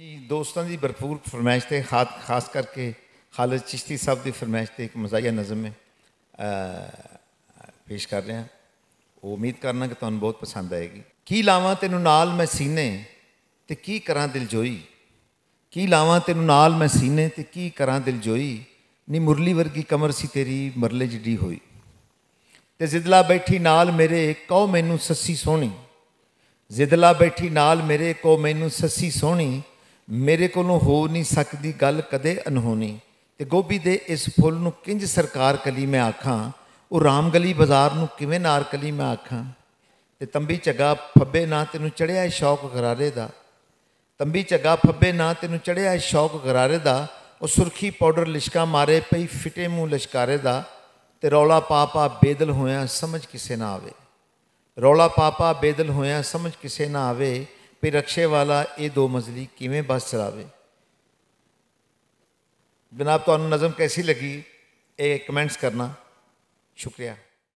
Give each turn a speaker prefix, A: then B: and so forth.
A: ਜੀ ਦੋਸਤਾਂ ਦੀ ਭਰਪੂਰ ਫਰਮਾਇਸ਼ ਤੇ ਖਾਸ ਕਰਕੇ ਖਾਲਸ ਚਿਸ਼ਤੀ ਸਾਹਿਬ ਦੀ ਫਰਮਾਇਸ਼ ਤੇ ਇੱਕ ਮਜ਼ਾਇਆ ਨਜ਼ਮ ਹੈ ਪੇਸ਼ ਕਰ ਰਹੇ ਹਾਂ ਉਹ ਉਮੀਦ ਕਰਨਾ ਕਿ ਤੁਹਾਨੂੰ ਬਹੁਤ ਪਸੰਦ ਆਏਗੀ ਕੀ ਲਾਵਾਂ ਤੈਨੂੰ ਨਾਲ ਮੈਂ ਸੀਨੇ ਤੇ ਕੀ ਕਰਾਂ ਦਿਲਜੋਈ ਕੀ ਲਾਵਾਂ ਤੈਨੂੰ ਨਾਲ ਮੈਂ ਸੀਨੇ ਤੇ ਕੀ ਕਰਾਂ ਦਿਲਜੋਈ ਨੀ ਮੁਰਲੀ ਵਰਗੀ ਕਮਰ ਸੀ ਤੇਰੀ ਮਰਲੇ ਜਿੱਡੀ ਹੋਈ ਤੇ ਜ਼ਿਦਲਾ ਬੈਠੀ ਨਾਲ ਮੇਰੇ ਕਹੋ ਮੈਨੂੰ ਸੱਸੀ ਸੋਹਣੀ ਜ਼ਿਦਲਾ ਬੈਠੀ ਨਾਲ ਮੇਰੇ ਕਹੋ ਮੈਨੂੰ ਸੱਸੀ ਸੋਹਣੀ ਮੇਰੇ ਕੋਲੋਂ ਹੋ ਨਹੀਂ ਸਕਦੀ ਗੱਲ ਕਦੇ ਅਨਹੋਣੀ ਤੇ ਗੋਭੀ ਦੇ ਇਸ ਫੁੱਲ ਨੂੰ ਕਿੰਜ ਸਰਕਾਰ ਕਲੀ ਮੈਂ ਆਖਾਂ ਉਹ ਰਾਮ ਗਲੀ ਬਾਜ਼ਾਰ ਨੂੰ ਕਿਵੇਂ ਨਾਰ ਕਲੀ ਮੈਂ ਆਖਾਂ ਤੇ ਤੰਬੀ ਝੱਗਾ ਫੱਬੇ ਨਾ ਤੈਨੂੰ ਚੜਿਆ ਸ਼ੌਕ ਘਰਾਰੇ ਦਾ ਤੰਬੀ ਝੱਗਾ ਫੱਬੇ ਨਾ ਤੈਨੂੰ ਚੜਿਆ ਸ਼ੌਕ ਘਰਾਰੇ ਦਾ ਉਹ ਸੁਰਖੀ ਪਾਊਡਰ ਲਿਸ਼ਕਾ ਮਾਰੇ ਪਈ ਫਿਟੇ ਮੂੰਹ ਲਿਸ਼ਕਾਰੇ ਦਾ ਤੇ ਰੌਲਾ ਪਾ ਪਾ ਬੇਦਲ ਹੋਇਆ ਸਮਝ ਕਿਸੇ ਨਾ ਆਵੇ ਰੌਲਾ ਪਾ ਪਾ ਬੇਦਲ ਹੋਇਆ ਸਮਝ ਕਿਸੇ ਨਾ ਆਵੇ ਵੀ ਰਕਸ਼ੇ ਵਾਲਾ ਇਹ ਦੋ ਮੰਜ਼ਲੀ ਕਿਵੇਂ ਬਸ ਚਲਾਵੇ ਬਿਨਾਂ ਤੁਹਾਨੂੰ ਨਜ਼ਮ ਕੈਸੀ ਲੱਗੀ ਇਹ ਕਮੈਂਟਸ ਕਰਨਾ ਸ਼ੁਕਰੀਆ